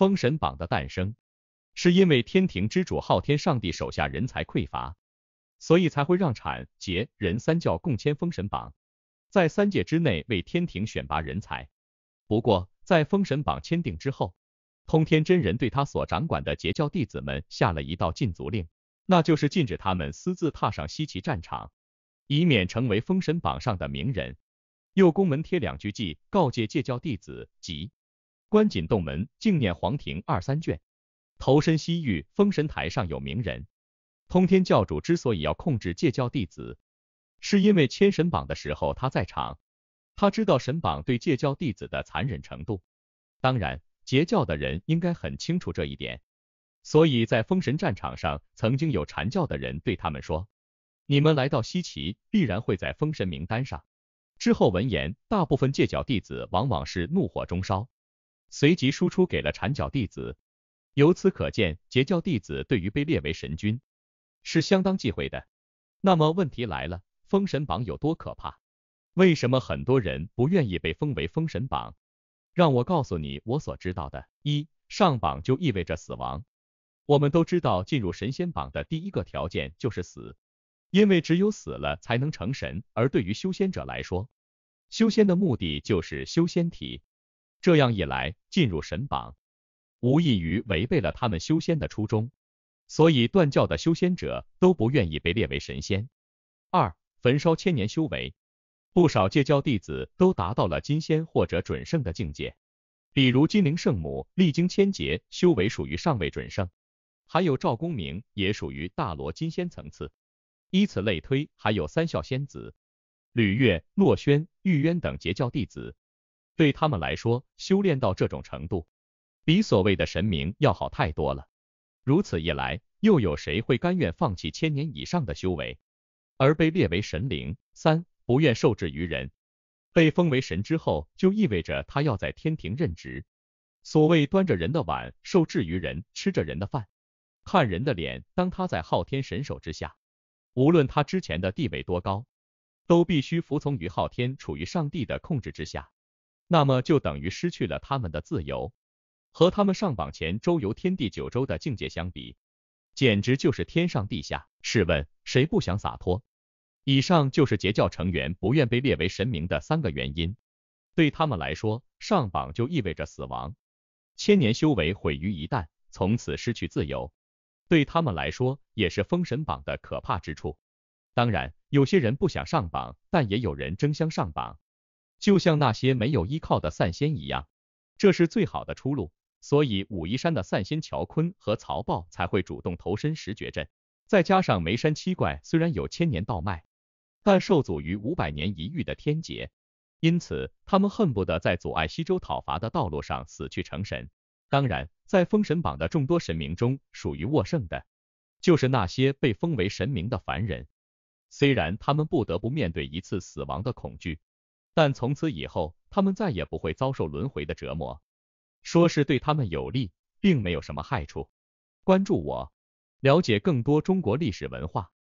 封神榜的诞生，是因为天庭之主昊天上帝手下人才匮乏，所以才会让产截、人三教共签封神榜，在三界之内为天庭选拔人才。不过，在封神榜签订之后，通天真人对他所掌管的截教弟子们下了一道禁足令，那就是禁止他们私自踏上西岐战场，以免成为封神榜上的名人。右宫门贴两句记，告诫截教弟子及。关紧洞门，静念黄庭二三卷，投身西域，封神台上有名人。通天教主之所以要控制界教弟子，是因为千神榜的时候他在场，他知道神榜对界教弟子的残忍程度。当然，截教的人应该很清楚这一点，所以在封神战场上，曾经有禅教的人对他们说：“你们来到西岐，必然会在封神名单上。”之后闻言，大部分戒教弟子往往是怒火中烧。随即输出给了缠脚弟子，由此可见，截教弟子对于被列为神君是相当忌讳的。那么问题来了，封神榜有多可怕？为什么很多人不愿意被封为封神榜？让我告诉你我所知道的：一，上榜就意味着死亡。我们都知道，进入神仙榜的第一个条件就是死，因为只有死了才能成神。而对于修仙者来说，修仙的目的就是修仙体。这样一来，进入神榜，无异于违背了他们修仙的初衷，所以断教的修仙者都不愿意被列为神仙。二，焚烧千年修为，不少戒教弟子都达到了金仙或者准圣的境界，比如金陵圣母，历经千劫，修为属于上位准圣；，还有赵公明，也属于大罗金仙层次。以此类推，还有三笑仙子、吕月、洛轩、玉渊等截教弟子。对他们来说，修炼到这种程度，比所谓的神明要好太多了。如此一来，又有谁会甘愿放弃千年以上的修为，而被列为神灵？三不愿受制于人，被封为神之后，就意味着他要在天庭任职。所谓端着人的碗，受制于人，吃着人的饭，看人的脸。当他在昊天神手之下，无论他之前的地位多高，都必须服从于昊天，处于上帝的控制之下。那么就等于失去了他们的自由，和他们上榜前周游天地九州的境界相比，简直就是天上地下。试问，谁不想洒脱？以上就是截教成员不愿被列为神明的三个原因。对他们来说，上榜就意味着死亡，千年修为毁于一旦，从此失去自由，对他们来说也是封神榜的可怕之处。当然，有些人不想上榜，但也有人争相上榜。就像那些没有依靠的散仙一样，这是最好的出路。所以武夷山的散仙乔坤和曹豹才会主动投身十绝阵。再加上梅山七怪虽然有千年道脉，但受阻于五百年一遇的天劫，因此他们恨不得在阻碍西周讨伐的道路上死去成神。当然，在封神榜的众多神明中，属于获胜的就是那些被封为神明的凡人，虽然他们不得不面对一次死亡的恐惧。但从此以后，他们再也不会遭受轮回的折磨。说是对他们有利，并没有什么害处。关注我，了解更多中国历史文化。